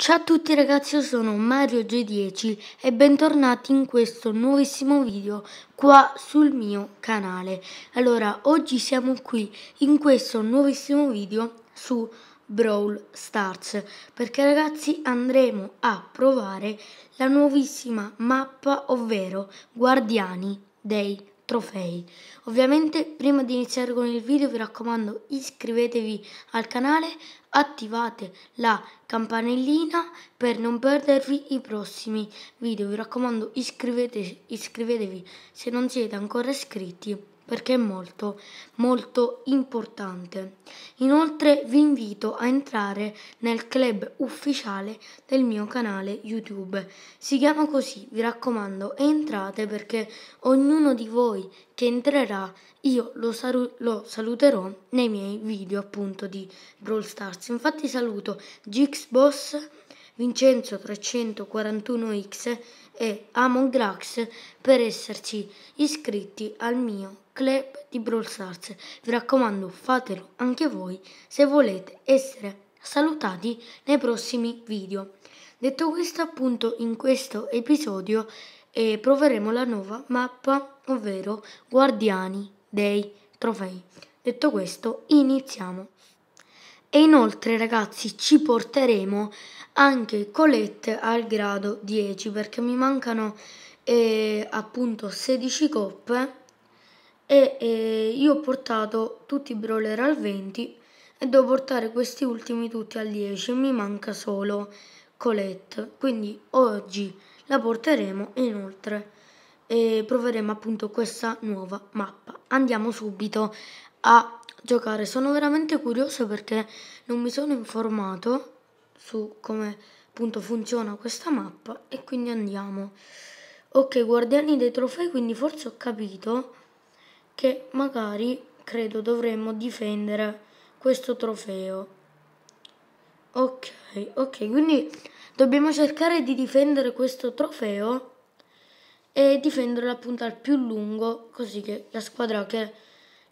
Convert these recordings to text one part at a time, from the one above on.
Ciao a tutti ragazzi, io sono Mario G10 e bentornati in questo nuovissimo video qua sul mio canale. Allora, oggi siamo qui in questo nuovissimo video su Brawl Stars perché ragazzi andremo a provare la nuovissima mappa, ovvero Guardiani dei trofei. Ovviamente prima di iniziare con il video vi raccomando iscrivetevi al canale, attivate la campanellina per non perdervi i prossimi video. Vi raccomando iscrivetevi, iscrivetevi se non siete ancora iscritti perché è molto, molto importante. Inoltre vi invito a entrare nel club ufficiale del mio canale YouTube. Si chiama così, vi raccomando, entrate perché ognuno di voi che entrerà io lo, salu lo saluterò nei miei video appunto di Brawl Stars. Infatti saluto Gixboss. Vincenzo 341X e Amon Grax per esserci iscritti al mio canale club di Brawl Stars. Vi raccomando, fatelo anche voi se volete essere salutati nei prossimi video. Detto questo, appunto, in questo episodio eh, proveremo la nuova mappa, ovvero Guardiani dei Trofei. Detto questo, iniziamo. E inoltre ragazzi ci porteremo anche Colette al grado 10 perché mi mancano eh, appunto 16 coppe e eh, io ho portato tutti i brawler al 20 e devo portare questi ultimi tutti al 10 mi manca solo Colette quindi oggi la porteremo e inoltre e proveremo appunto questa nuova mappa andiamo subito a giocare sono veramente curioso perché non mi sono informato su come appunto funziona questa mappa e quindi andiamo ok guardiani dei trofei quindi forse ho capito che magari credo dovremmo difendere questo trofeo. Ok, ok, quindi dobbiamo cercare di difendere questo trofeo e difenderlo appunto al più lungo, così che la squadra che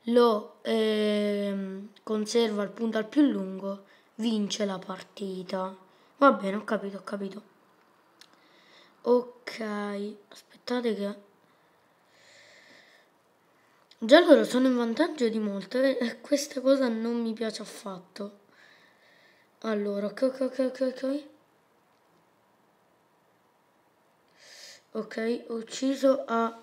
lo eh, conserva appunto al più lungo vince la partita. Va bene, ho capito, ho capito. Ok, aspettate che Già loro sono in vantaggio di molto e eh, eh, questa cosa non mi piace affatto. Allora, ok, ok, ok, ok. Ok, ho ucciso a...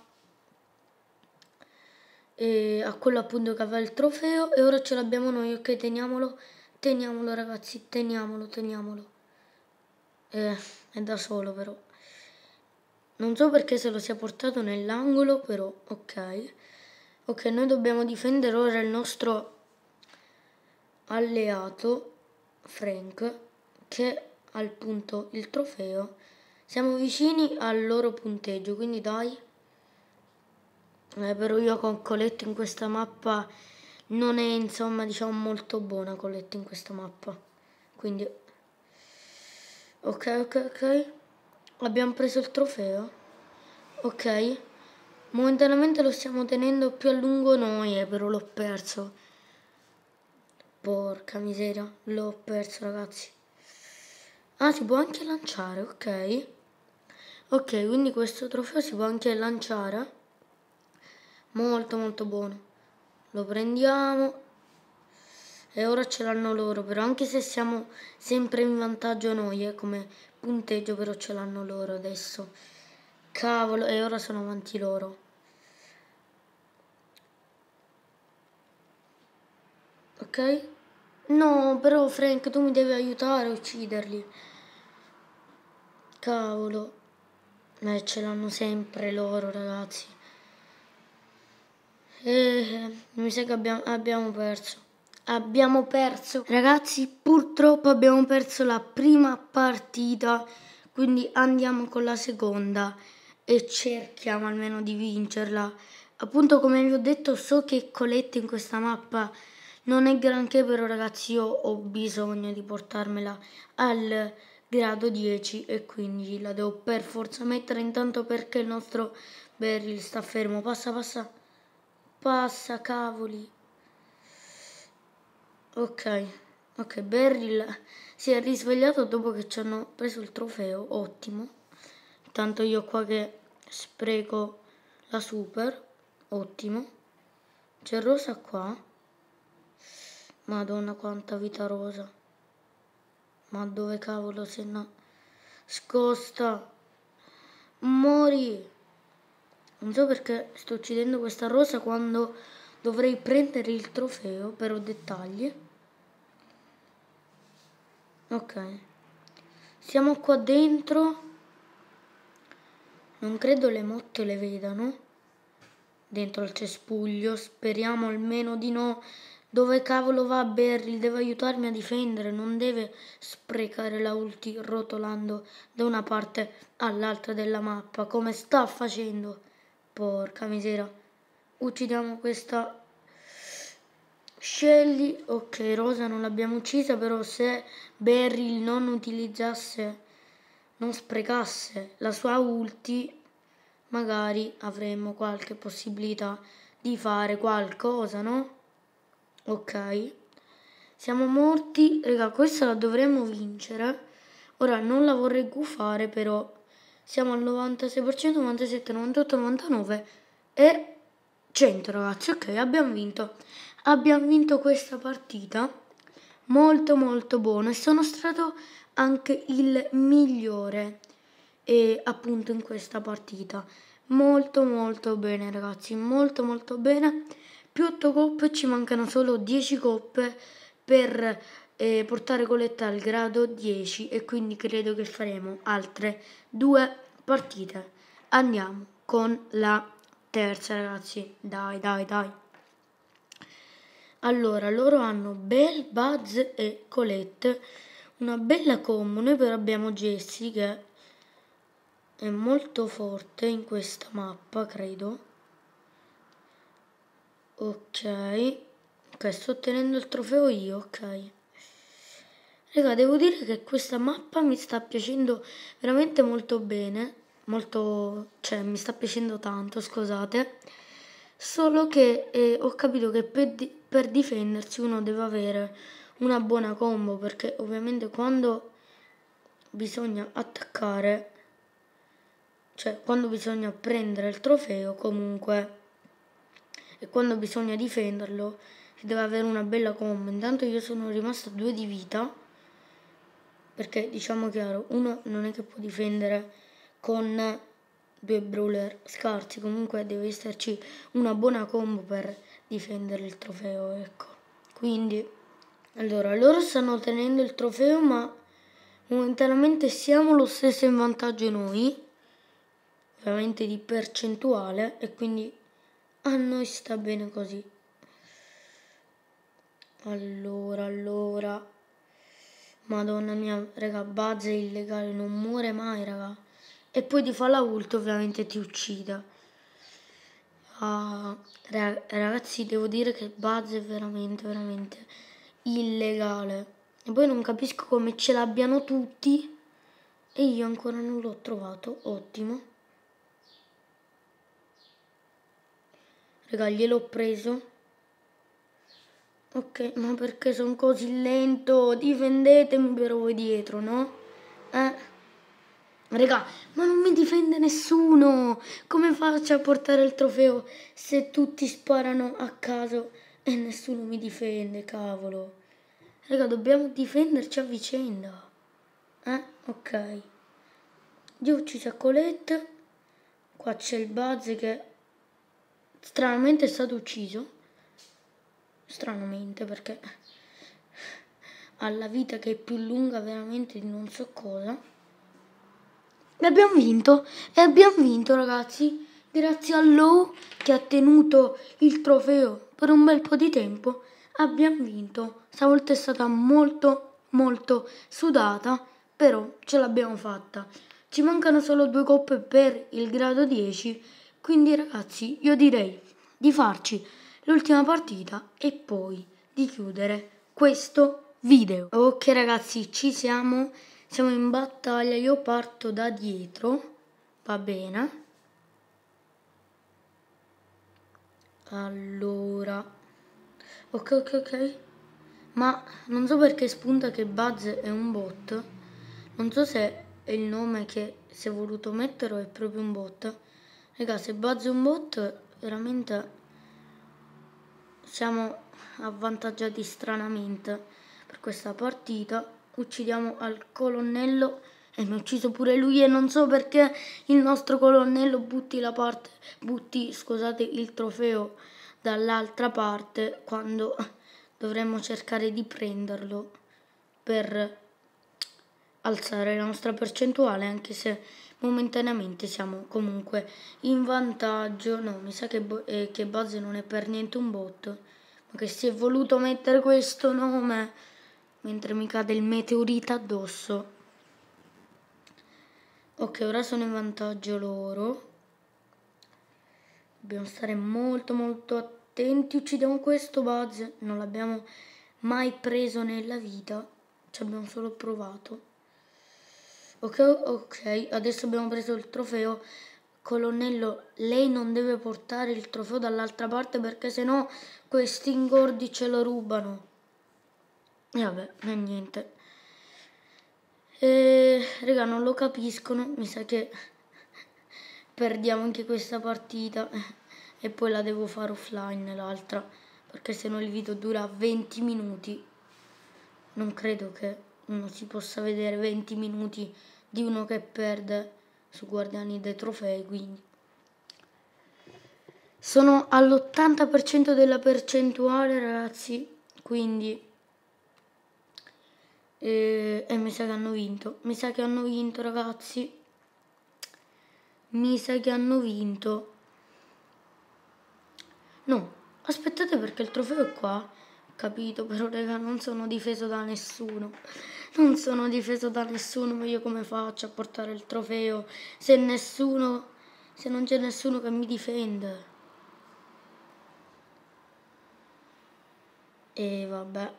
E a quello appunto che aveva il trofeo e ora ce l'abbiamo noi, ok, teniamolo, teniamolo ragazzi, teniamolo, teniamolo. Eh, è da solo però. Non so perché se lo sia portato nell'angolo, però, ok. Ok, noi dobbiamo difendere ora il nostro alleato Frank che ha il punto il trofeo. Siamo vicini al loro punteggio, quindi dai. Eh, però io con Colette in questa mappa non è insomma diciamo molto buona Colette in questa mappa. Quindi Ok, ok, ok. Abbiamo preso il trofeo. Ok. Momentaneamente lo stiamo tenendo più a lungo noi, eh, però l'ho perso. Porca miseria, l'ho perso ragazzi. Ah, si può anche lanciare, ok. Ok, quindi questo trofeo si può anche lanciare. Molto molto buono. Lo prendiamo. E ora ce l'hanno loro, però anche se siamo sempre in vantaggio noi, eh, come punteggio, però ce l'hanno loro adesso. Cavolo, e ora sono avanti loro. ok? No, però Frank, tu mi devi aiutare a ucciderli. Cavolo. Ma ce l'hanno sempre loro, ragazzi. Eh, mi sa che abbiamo, abbiamo perso. Abbiamo perso. Ragazzi, purtroppo abbiamo perso la prima partita. Quindi andiamo con la seconda e cerchiamo almeno di vincerla. Appunto, come vi ho detto, so che Colette in questa mappa non è granché però ragazzi, io ho bisogno di portarmela al grado 10 e quindi la devo per forza mettere intanto perché il nostro Beryl sta fermo. Passa, passa, passa cavoli. Ok, ok, Beryl si è risvegliato dopo che ci hanno preso il trofeo, ottimo. Intanto io qua che spreco la super, ottimo. C'è Rosa qua. Madonna quanta vita rosa. Ma dove cavolo se no? Scosta. Mori. Non so perché sto uccidendo questa rosa quando dovrei prendere il trofeo però dettagli. Ok. Siamo qua dentro. Non credo le motte le vedano. Dentro al cespuglio. Speriamo almeno di no. Dove cavolo va Barry? Deve aiutarmi a difendere, non deve sprecare la ulti rotolando da una parte all'altra della mappa, come sta facendo. Porca misera. Uccidiamo questa Shelly, ok, Rosa non l'abbiamo uccisa, però se Beryl non utilizzasse, non sprecasse la sua ulti, magari avremmo qualche possibilità di fare qualcosa, no? Ok. Siamo morti. Raga, questa la dovremmo vincere. Ora non la vorrei gufare, però. Siamo al 96%, 97, 98, 99 e 100, ragazzi. Ok, abbiamo vinto. Abbiamo vinto questa partita. Molto, molto buono. E sono stato anche il migliore e eh, appunto in questa partita molto molto bene ragazzi molto molto bene più 8 coppe ci mancano solo 10 coppe per eh, portare Coletta al grado 10 e quindi credo che faremo altre due partite andiamo con la terza ragazzi dai dai dai allora loro hanno Bell, Buzz e Colette una bella combo noi però abbiamo Jessie che è molto forte in questa mappa credo ok ok sto ottenendo il trofeo io ok Raga, devo dire che questa mappa mi sta piacendo veramente molto bene, molto, cioè mi sta piacendo tanto, scusate, solo che eh, ho capito che per, di per, difendersi uno deve avere una buona combo, perché ovviamente quando bisogna attaccare, cioè quando bisogna prendere il trofeo comunque e quando bisogna difenderlo si deve avere una bella combo. Intanto io sono rimasto a due di vita perché diciamo chiaro, uno non è che può difendere con due brawler scarsi, comunque deve esserci una buona combo per difendere il trofeo, ecco. Quindi, allora, loro stanno tenendo il trofeo, ma momentaneamente siamo lo stesso in vantaggio noi, ovviamente di percentuale, e quindi a noi sta bene così. Allora, allora. Madonna mia, raga, Buzz è illegale, non muore mai, raga. E poi di fa la ult, ovviamente ti uccida. Ah, uh, ragazzi, devo dire che Buzz è veramente, veramente illegale. E poi non capisco come ce l'abbiano tutti. E io ancora non l'ho trovato. Ottimo. Raga, gliel'ho preso. Ok, ma perché sono così lento? Difendetemi però voi dietro, no? Eh? Raga, ma non mi difende nessuno! Come faccio a portare il trofeo se tutti sparano a caso e nessuno mi difende, cavolo? Raga, dobbiamo difenderci a vicenda. Eh? Ok. Io ci c'è Colette. Qua c'è il Buzz che stranamente è stato ucciso. Stranamente perché ha la vita che è più lunga veramente di non so cosa. E abbiamo vinto, e abbiamo vinto ragazzi, grazie a Low che ha tenuto il trofeo per un bel po' di tempo, abbiamo vinto. Stavolta è stata molto molto sudata, però ce l'abbiamo fatta. Ci mancano solo due coppe per il grado 10 quindi ragazzi, io direi di farci l'ultima partita e poi di chiudere questo video. Ok ragazzi, ci siamo. Siamo in battaglia, io parto da dietro. Va bene. Allora. Ok, ok, ok. Ma non so perché spunta che Buzz è un bot. Non so se è il nome che si è voluto mettere o è proprio un bot. Raga, se bazzo un bot, veramente siamo avvantaggiati stranamente per questa partita. Uccidiamo al colonnello e mi ha ucciso pure lui e non so perché il nostro colonnello butti la parte, butti, scusate, il trofeo dall'altra parte quando dovremmo cercare di prenderlo per alzare la nostra percentuale anche se momentaneamente siamo comunque in vantaggio. No, mi sa che, Bo- eh, che Buzz non è per niente un botto. Ma che si è voluto mettere questo nome mentre mi cade il meteorite addosso. Ok, ora sono in vantaggio loro. Dobbiamo stare molto molto attenti. Uccidiamo questo Buzz. Non l'abbiamo mai preso nella vita. Ci abbiamo solo provato. Ok, ok, adesso abbiamo preso il trofeo. Colonnello, lei non deve portare il trofeo dall'altra parte perché sennò questi ingordi ce lo rubano. E vabbè, e niente. E, raga, non lo capiscono, mi sa che perdiamo anche questa partita e poi la devo fare offline l'altra perché sennò il video dura 20 minuti non credo che uno si possa vedere 20 minuti di uno che perde su Guardiani dei Trofei, quindi sono all'80% della percentuale ragazzi, quindi e, eh, e mi sa che hanno vinto, mi sa che hanno vinto ragazzi, mi sa che hanno vinto. No, aspettate perché il trofeo è qua, capito, però raga non sono difeso da nessuno. Non sono difeso da nessuno, ma io come faccio a portare il trofeo se nessuno, se non c'è nessuno che mi difende? E vabbè.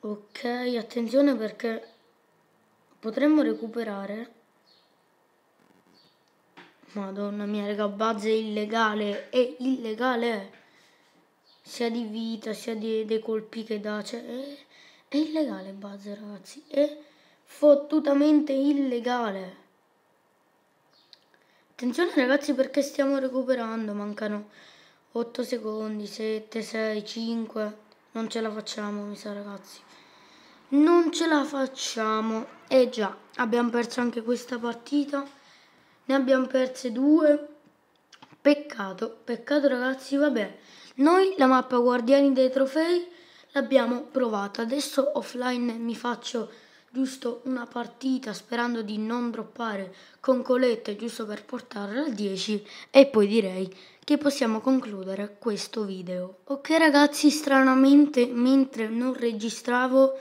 Ok, attenzione perché potremmo recuperare. Madonna mia, raga, Buzz è illegale, è illegale sia di vita, sia di, dei colpi che dà, cioè è, è illegale base ragazzi, è fottutamente illegale. Attenzione ragazzi perché stiamo recuperando, mancano 8 secondi, 7, 6, 5, non ce la facciamo mi sa ragazzi. Non ce la facciamo, e eh già, abbiamo perso anche questa partita, ne abbiamo perse due, peccato, peccato ragazzi, vabbè. Noi la mappa Guardiani dei Trofei l'abbiamo provata, adesso offline mi faccio giusto una partita sperando di non droppare con Colette giusto per portarla al 10 e poi direi che possiamo concludere questo video. Ok ragazzi, stranamente mentre non registravo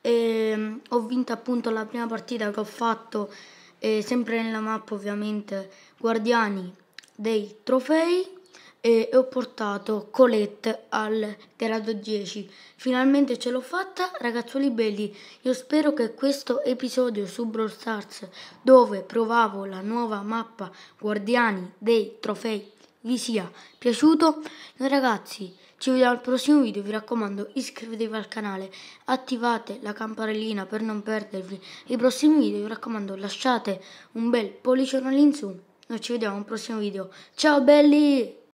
eh, ho vinto appunto la prima partita che ho fatto eh, sempre nella mappa ovviamente Guardiani dei Trofei e ho portato Colette al grado 10. Finalmente ce l'ho fatta, ragazzuoli belli. Io spero che questo episodio su Brawl Stars, dove provavo la nuova mappa Guardiani dei Trofei, vi sia piaciuto. Noi ragazzi, ci vediamo al prossimo video, vi raccomando iscrivetevi al canale, attivate la campanellina per non perdervi i prossimi video, vi raccomando lasciate un bel pollicione all'insù. Noi ci vediamo al prossimo video. Ciao belli!